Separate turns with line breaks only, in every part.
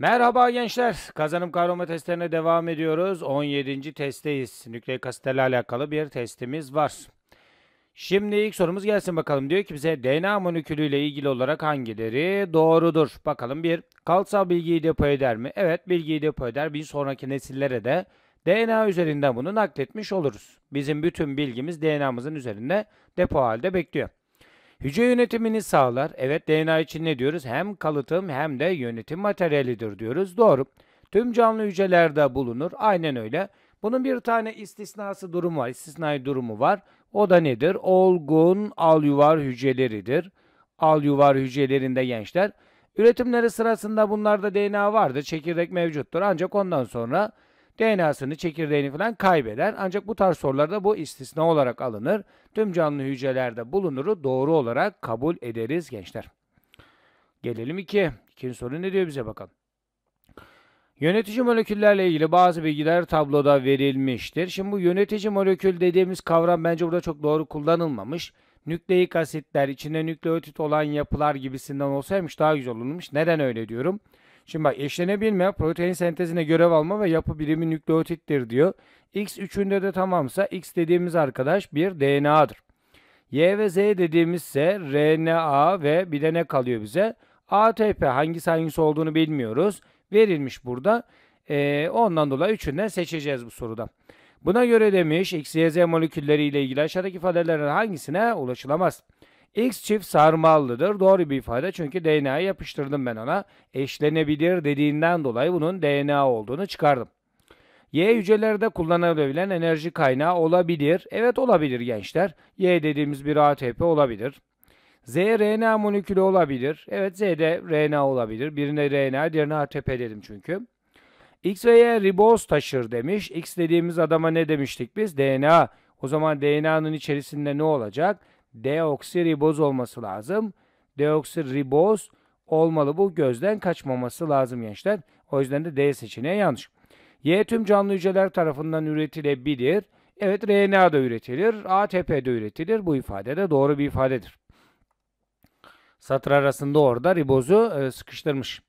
Merhaba gençler. Kazanım kavrama testlerine devam ediyoruz. 17. testteyiz. Nükleik asitlerle alakalı bir testimiz var. Şimdi ilk sorumuz gelsin bakalım. Diyor ki bize DNA molekülü ile ilgili olarak hangileri doğrudur? Bakalım bir, kalsal bilgiyi depo eder mi? Evet bilgiyi depo eder. Bir sonraki nesillere de DNA üzerinden bunu nakletmiş oluruz. Bizim bütün bilgimiz DNA'mızın üzerinde depo halde bekliyor. Hücre yönetimini sağlar. Evet DNA için ne diyoruz? Hem kalıtım hem de yönetim materyalidir diyoruz. Doğru. Tüm canlı hücrelerde bulunur. Aynen öyle. Bunun bir tane istisnası durumu var. İstisnai durumu var. O da nedir? Olgun alyuvar hücreleridir. Alyuvar hücrelerinde gençler. Üretimleri sırasında bunlarda DNA vardır. Çekirdek mevcuttur. Ancak ondan sonra DNA'sını, çekirdeğini falan kaybeder. Ancak bu tarz sorularda bu istisna olarak alınır. Tüm canlı hücrelerde bulunuru doğru olarak kabul ederiz gençler. Gelelim iki. İkinci soru ne diyor bize bakalım. Yönetici moleküllerle ilgili bazı bilgiler tabloda verilmiştir. Şimdi bu yönetici molekül dediğimiz kavram bence burada çok doğru kullanılmamış. Nükleik asitler, içinde nükleotit olan yapılar gibisinden olsaymış daha güzel olunmuş. Neden öyle diyorum? Şimdi bak eşlenebilme protein sentezine görev alma ve yapı birimi nükleotittir diyor. X3'ünde de tamamsa X dediğimiz arkadaş bir DNA'dır. Y ve Z dediğimizse RNA ve bir de ne kalıyor bize? ATP hangisi hangisi olduğunu bilmiyoruz. Verilmiş burada. Ee, ondan dolayı üçünden seçeceğiz bu soruda. Buna göre demiş X, Y, Z molekülleri ile ilgili aşağıdaki ifadelerden hangisine ulaşılamaz? X çift sarmallıdır. Doğru bir ifade çünkü DNA'yı yapıştırdım ben ona. Eşlenebilir dediğinden dolayı bunun DNA olduğunu çıkardım. Y hücrelerde kullanılabilen enerji kaynağı olabilir. Evet olabilir gençler. Y dediğimiz bir ATP olabilir. Z RNA molekülü olabilir. Evet Z de RNA olabilir. Birine RNA, diğerine ATP dedim çünkü. X ve Y riboz taşır demiş. X dediğimiz adama ne demiştik biz? DNA. O zaman DNA'nın içerisinde ne olacak? deoksiriboz olması lazım. Deoksiriboz olmalı bu gözden kaçmaması lazım gençler. O yüzden de D seçeneği yanlış. Y tüm canlı hücreler tarafından üretilebilir. Evet RNA da üretilir, ATP de üretilir. Bu ifade de doğru bir ifadedir. Satır arasında orada ribozu e, sıkıştırmış.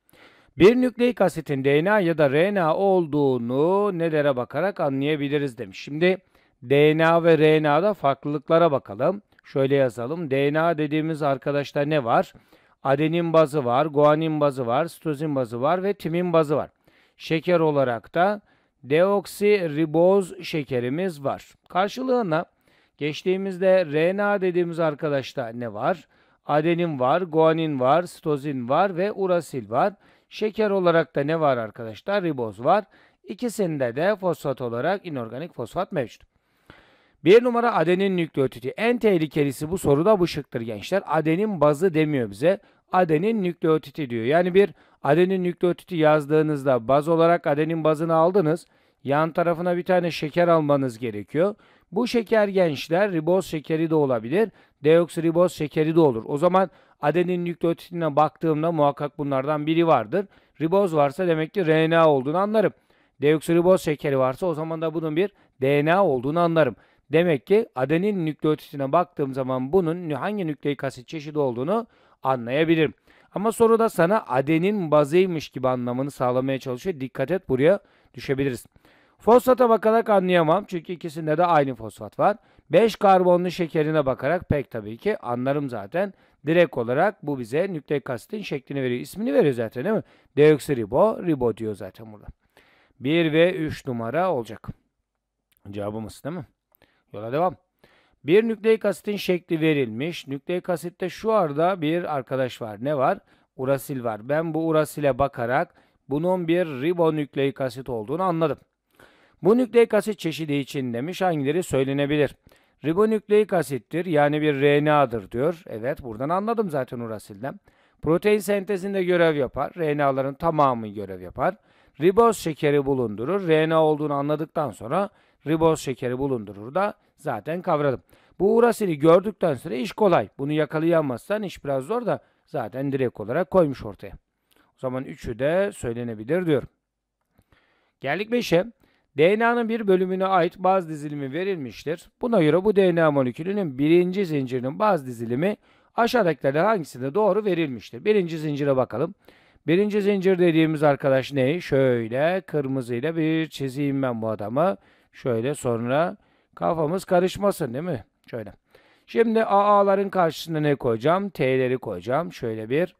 Bir nükleik asitin DNA ya da RNA olduğunu nelere bakarak anlayabiliriz demiş. Şimdi DNA ve RNA'da farklılıklara bakalım. Şöyle yazalım. DNA dediğimiz arkadaşlar ne var? Adenin bazı var, guanin bazı var, sitozin bazı var ve timin bazı var. Şeker olarak da deoksiriboz şekerimiz var. Karşılığına geçtiğimizde RNA dediğimiz arkadaşta ne var? Adenin var, guanin var, sitozin var ve urasil var. Şeker olarak da ne var arkadaşlar? Riboz var. İkisinde de fosfat olarak inorganik fosfat mevcut. Bir numara adenin nükleotidi. En tehlikelisi bu soruda bu şıktır gençler. Adenin bazı demiyor bize. Adenin nükleotidi diyor. Yani bir adenin nükleotidi yazdığınızda baz olarak adenin bazını aldınız. Yan tarafına bir tane şeker almanız gerekiyor. Bu şeker gençler riboz şekeri de olabilir. Deoksiriboz şekeri de olur. O zaman adenin nükleotidine baktığımda muhakkak bunlardan biri vardır. Riboz varsa demek ki RNA olduğunu anlarım. Deoksiriboz şekeri varsa o zaman da bunun bir DNA olduğunu anlarım. Demek ki adenin nükleotitine baktığım zaman bunun hangi nükleik asit çeşidi olduğunu anlayabilirim. Ama soruda sana adenin bazıymış gibi anlamını sağlamaya çalışıyor. Dikkat et buraya düşebiliriz. Fosfata bakarak anlayamam çünkü ikisinde de aynı fosfat var. 5 karbonlu şekerine bakarak pek tabii ki anlarım zaten. Direkt olarak bu bize nükleik asitin şeklini veriyor. İsmini veriyor zaten değil mi? Deoksiribo, ribo diyor zaten burada. 1 ve 3 numara olacak. Cevabımız değil mi? Yola devam. Bir nükleik asitin şekli verilmiş. Nükleik asitte şu arada bir arkadaş var. Ne var? Urasil var. Ben bu urasile bakarak bunun bir ribonükleik asit olduğunu anladım. Bu nükleik asit çeşidi için demiş hangileri söylenebilir? Ribonükleik asittir yani bir RNA'dır diyor. Evet buradan anladım zaten urasilden. Protein sentezinde görev yapar. RNA'ların tamamı görev yapar. Riboz şekeri bulundurur. RNA olduğunu anladıktan sonra riboz şekeri bulundurur da zaten kavradım. Bu urasili gördükten sonra iş kolay. Bunu yakalayamazsan iş biraz zor da zaten direkt olarak koymuş ortaya. O zaman üçü de söylenebilir diyorum. Geldik 5'e. DNA'nın bir bölümüne ait baz dizilimi verilmiştir. Buna göre bu DNA molekülünün birinci zincirinin baz dizilimi aşağıdakilerden hangisinde doğru verilmiştir? Birinci zincire bakalım. Birinci zincir dediğimiz arkadaş ne? Şöyle kırmızıyla bir çizeyim ben bu adamı. Şöyle sonra kafamız karışmasın değil mi? Şöyle. Şimdi AA'ların karşısına ne koyacağım? T'leri koyacağım. Şöyle bir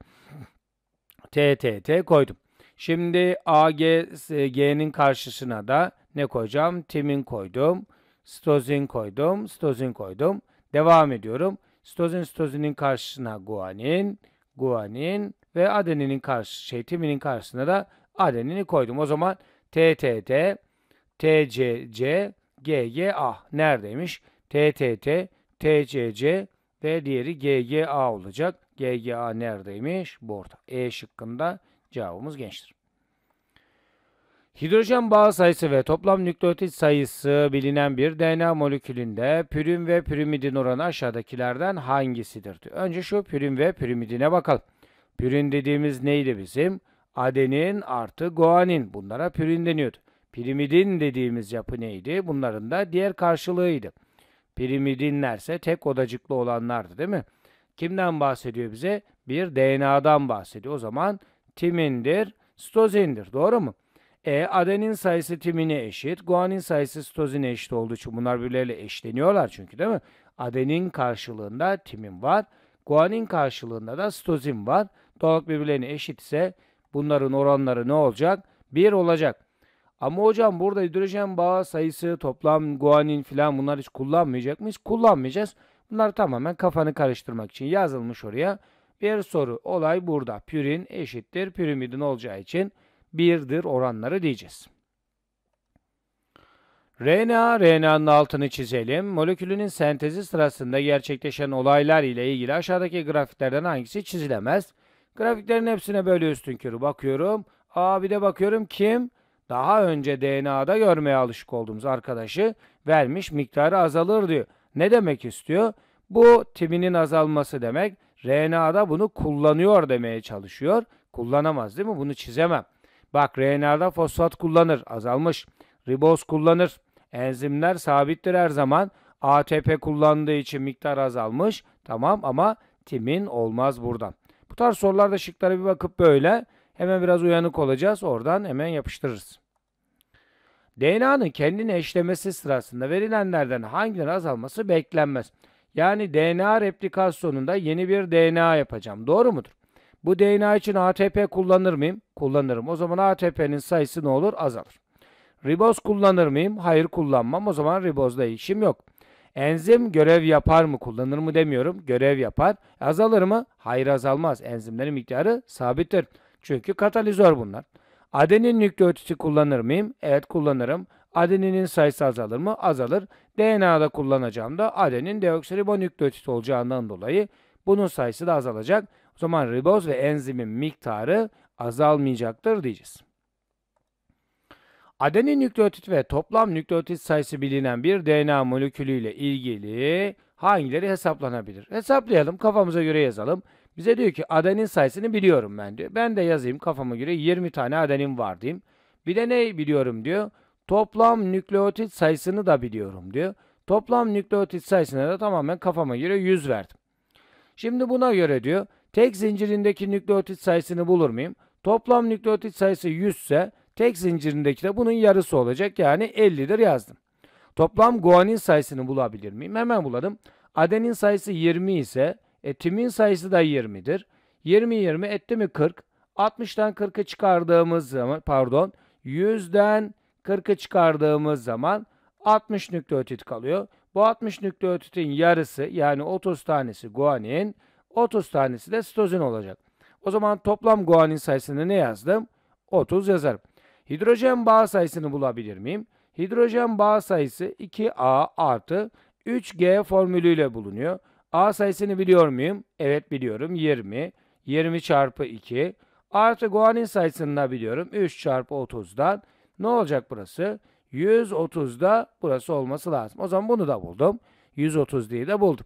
TTT koydum. Şimdi AG'nin karşısına da ne koyacağım? Timin koydum. Stozin koydum. Stozin koydum. Devam ediyorum. Stozin, stozinin karşısına guanin, guanin ve adeninin karşı, şey, timinin karşısına da adenini koydum. O zaman TTT. T, T, TCC, GGA. Neredeymiş? TTT, TCC ve diğeri GGA olacak. GGA neredeymiş? Burada. E şıkkında cevabımız gençtir. Hidrojen bağ sayısı ve toplam nükleotit sayısı bilinen bir DNA molekülünde pürim ve pirimidin oranı aşağıdakilerden hangisidir? Önce şu pürim ve pirimidine bakalım. Pürin dediğimiz neydi bizim? Adenin artı guanin. Bunlara pürin deniyordu. Pirimidin dediğimiz yapı neydi? Bunların da diğer karşılığıydı. Pirimidinlerse tek odacıklı olanlardı değil mi? Kimden bahsediyor bize? Bir DNA'dan bahsediyor. O zaman timindir, stozindir. Doğru mu? E adenin sayısı timine eşit, guanin sayısı stozine eşit olduğu için bunlar birbirleriyle eşleniyorlar çünkü değil mi? Adenin karşılığında timin var, guanin karşılığında da stozin var. Doğal birbirlerine eşit ise bunların oranları ne olacak? Bir olacak. Ama hocam burada hidrojen bağı sayısı, toplam guanin filan bunlar hiç kullanmayacak mıyız? Kullanmayacağız. Bunlar tamamen kafanı karıştırmak için yazılmış oraya. Bir soru. Olay burada. Pürin eşittir. Pirimidin olacağı için birdir oranları diyeceğiz. RNA, RNA'nın altını çizelim. Molekülünün sentezi sırasında gerçekleşen olaylar ile ilgili aşağıdaki grafiklerden hangisi çizilemez? Grafiklerin hepsine böyle üstünkörü bakıyorum. Aa bir de bakıyorum kim? daha önce DNA'da görmeye alışık olduğumuz arkadaşı vermiş miktarı azalır diyor. Ne demek istiyor? Bu timinin azalması demek RNA'da bunu kullanıyor demeye çalışıyor. Kullanamaz değil mi? Bunu çizemem. Bak RNA'da fosfat kullanır, azalmış. Riboz kullanır. Enzimler sabittir her zaman. ATP kullandığı için miktar azalmış. Tamam ama timin olmaz buradan. Bu tarz sorularda şıklara bir bakıp böyle Hemen biraz uyanık olacağız. Oradan hemen yapıştırırız. DNA'nın kendini eşlemesi sırasında verilenlerden hangilerinin azalması beklenmez. Yani DNA replikasyonunda yeni bir DNA yapacağım. Doğru mudur? Bu DNA için ATP kullanır mıyım? Kullanırım. O zaman ATP'nin sayısı ne olur? Azalır. Riboz kullanır mıyım? Hayır kullanmam. O zaman ribozda işim yok. Enzim görev yapar mı? Kullanır mı demiyorum. Görev yapar. Azalır mı? Hayır azalmaz. Enzimlerin miktarı sabittir. Çünkü katalizör bunlar. Adenin nükleotisi kullanır mıyım? Evet kullanırım. Adeninin sayısı azalır mı? Azalır. DNA'da kullanacağım da adenin deoksiribonükleotit olacağından dolayı bunun sayısı da azalacak. O zaman riboz ve enzimin miktarı azalmayacaktır diyeceğiz. Adenin nükleotit ve toplam nükleotit sayısı bilinen bir DNA molekülü ile ilgili hangileri hesaplanabilir? Hesaplayalım, kafamıza göre yazalım. Bize diyor ki adenin sayısını biliyorum ben diyor. Ben de yazayım kafama göre 20 tane adenin var diyeyim. Bir de ne biliyorum diyor. Toplam nükleotit sayısını da biliyorum diyor. Toplam nükleotit sayısına da tamamen kafama göre 100 verdim. Şimdi buna göre diyor tek zincirindeki nükleotit sayısını bulur muyum? Toplam nükleotit sayısı 100 ise tek zincirindeki de bunun yarısı olacak yani 50'dir yazdım. Toplam guanin sayısını bulabilir miyim? Hemen bulalım. Adenin sayısı 20 ise e, timin sayısı da 20'dir. 20 20 etti mi 40? 60'tan 40'ı çıkardığımız zaman pardon 100'den 40'ı çıkardığımız zaman 60 nükleotit kalıyor. Bu 60 nükleotitin yarısı yani 30 tanesi guanin, 30 tanesi de sitozin olacak. O zaman toplam guanin sayısını ne yazdım? 30 yazarım. Hidrojen bağ sayısını bulabilir miyim? Hidrojen bağ sayısı 2A artı 3G formülüyle bulunuyor. A sayısını biliyor muyum? Evet biliyorum. 20. 20 çarpı 2. Artı guanin sayısını da biliyorum. 3 çarpı 30'dan. Ne olacak burası? 130'da burası olması lazım. O zaman bunu da buldum. 130 diye de buldum.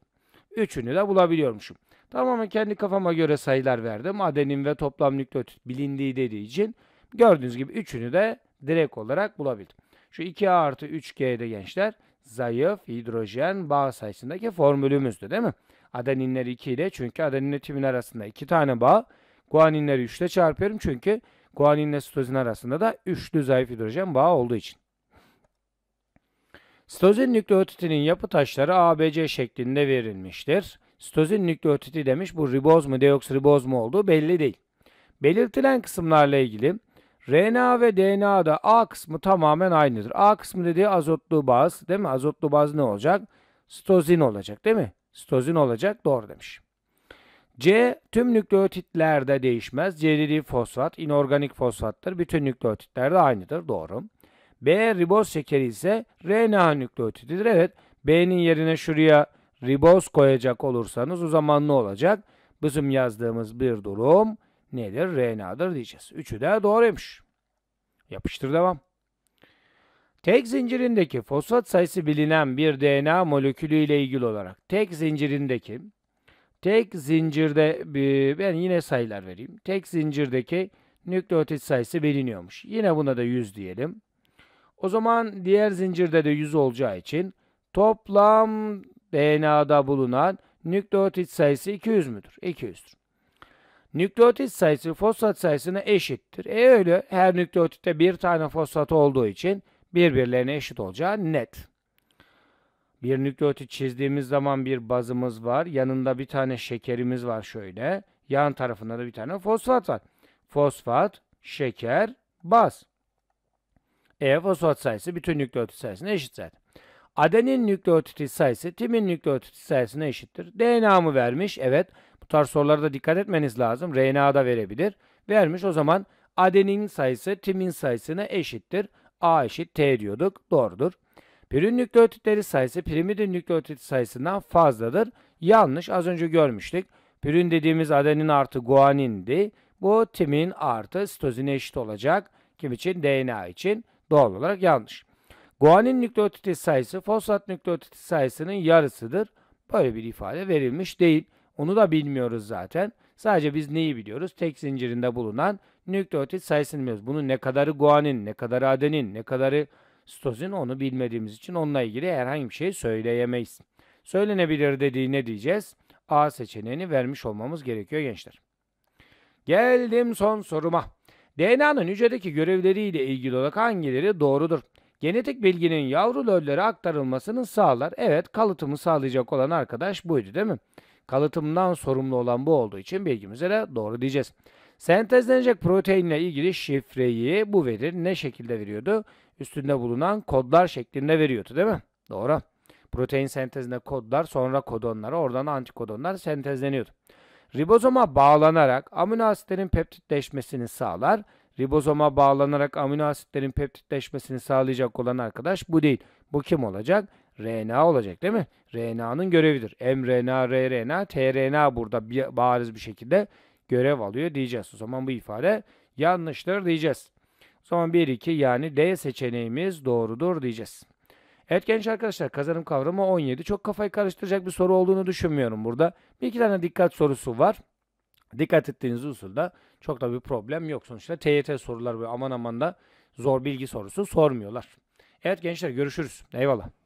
Üçünü de bulabiliyormuşum. Tamamen kendi kafama göre sayılar verdim. Adenin ve toplam nükleotit bilindiği dediği için gördüğünüz gibi üçünü de direkt olarak bulabildim. Şu 2A artı 3G'de gençler zayıf hidrojen bağ sayısındaki formülümüzdü değil mi? Adeninler 2 ile çünkü adeninle timin arasında 2 tane bağ. Guaninleri 3 ile çarpıyorum çünkü guaninle sitozin arasında da üçlü zayıf hidrojen bağı olduğu için. Sitozin nükleotitinin yapı taşları ABC şeklinde verilmiştir. Sitozin nükleotiti demiş bu riboz mu deoksiriboz mu olduğu belli değil. Belirtilen kısımlarla ilgili RNA ve DNA'da A kısmı tamamen aynıdır. A kısmı dediği azotlu baz değil mi? Azotlu baz ne olacak? Stozin olacak değil mi? Stozin olacak doğru demiş. C tüm nükleotitlerde değişmez. C dediği fosfat, inorganik fosfattır. Bütün nükleotitlerde aynıdır doğru. B riboz şekeri ise RNA nükleotididir. Evet B'nin yerine şuraya riboz koyacak olursanız o zaman ne olacak? Bizim yazdığımız bir durum Nedir? RNA'dır diyeceğiz. Üçü de doğruymuş. Yapıştır devam. Tek zincirindeki fosfat sayısı bilinen bir DNA molekülü ile ilgili olarak tek zincirindeki tek zincirde ben yine sayılar vereyim. Tek zincirdeki nükleotit sayısı biliniyormuş. Yine buna da 100 diyelim. O zaman diğer zincirde de 100 olacağı için toplam DNA'da bulunan nükleotit sayısı 200 müdür? 200'dür. Nükleotit sayısı fosfat sayısına eşittir. E öyle her nükleotitte bir tane fosfat olduğu için birbirlerine eşit olacağı net. Bir nükleotit çizdiğimiz zaman bir bazımız var. Yanında bir tane şekerimiz var şöyle. Yan tarafında da bir tane fosfat var. Fosfat, şeker, baz. E fosfat sayısı bütün nükleotit sayısına eşit zaten. Adenin nükleotit sayısı timin nükleotit sayısına eşittir. DNA'mı vermiş. Evet. Bu tarz sorularda dikkat etmeniz lazım. RNA da verebilir. Vermiş o zaman adenin sayısı timin sayısına eşittir. A eşit T diyorduk. Doğrudur. Pirin nükleotitleri sayısı pirimidin nükleotit sayısından fazladır. Yanlış. Az önce görmüştük. Pirin dediğimiz adenin artı guanindi. Bu timin artı sitozine eşit olacak. Kim için? DNA için. Doğal olarak yanlış. Guanin nükleotit sayısı fosfat nükleotit sayısının yarısıdır. Böyle bir ifade verilmiş değil. Onu da bilmiyoruz zaten. Sadece biz neyi biliyoruz? Tek zincirinde bulunan nükleotit sayısını biliyoruz. Bunun ne kadarı guanin, ne kadarı adenin, ne kadarı sitozin onu bilmediğimiz için onunla ilgili herhangi bir şey söyleyemeyiz. Söylenebilir dediği ne diyeceğiz? A seçeneğini vermiş olmamız gerekiyor gençler. Geldim son soruma. DNA'nın hücredeki görevleriyle ilgili olarak hangileri doğrudur? Genetik bilginin yavru löllere aktarılmasını sağlar. Evet kalıtımı sağlayacak olan arkadaş buydu değil mi? Kalıtımdan sorumlu olan bu olduğu için bilgimize de doğru diyeceğiz. Sentezlenecek proteinle ilgili şifreyi bu verir ne şekilde veriyordu? Üstünde bulunan kodlar şeklinde veriyordu değil mi? Doğru. Protein sentezinde kodlar sonra kodonlara oradan antikodonlar sentezleniyordu. Ribozoma bağlanarak amino asitlerin peptitleşmesini sağlar. Ribozoma bağlanarak amino asitlerin peptitleşmesini sağlayacak olan arkadaş bu değil. Bu kim olacak? RNA olacak değil mi? RNA'nın görevidir. mRNA, rRNA, tRNA burada bir, bariz bir şekilde görev alıyor diyeceğiz. O zaman bu ifade yanlıştır diyeceğiz. O zaman 1 2 yani D seçeneğimiz doğrudur diyeceğiz. Evet genç arkadaşlar kazanım kavramı 17. Çok kafayı karıştıracak bir soru olduğunu düşünmüyorum burada. Bir iki tane dikkat sorusu var. Dikkat ettiğiniz usulde çok da bir problem yok. Sonuçta TYT soruları ve aman aman da zor bilgi sorusu sormuyorlar. Evet gençler görüşürüz. Eyvallah.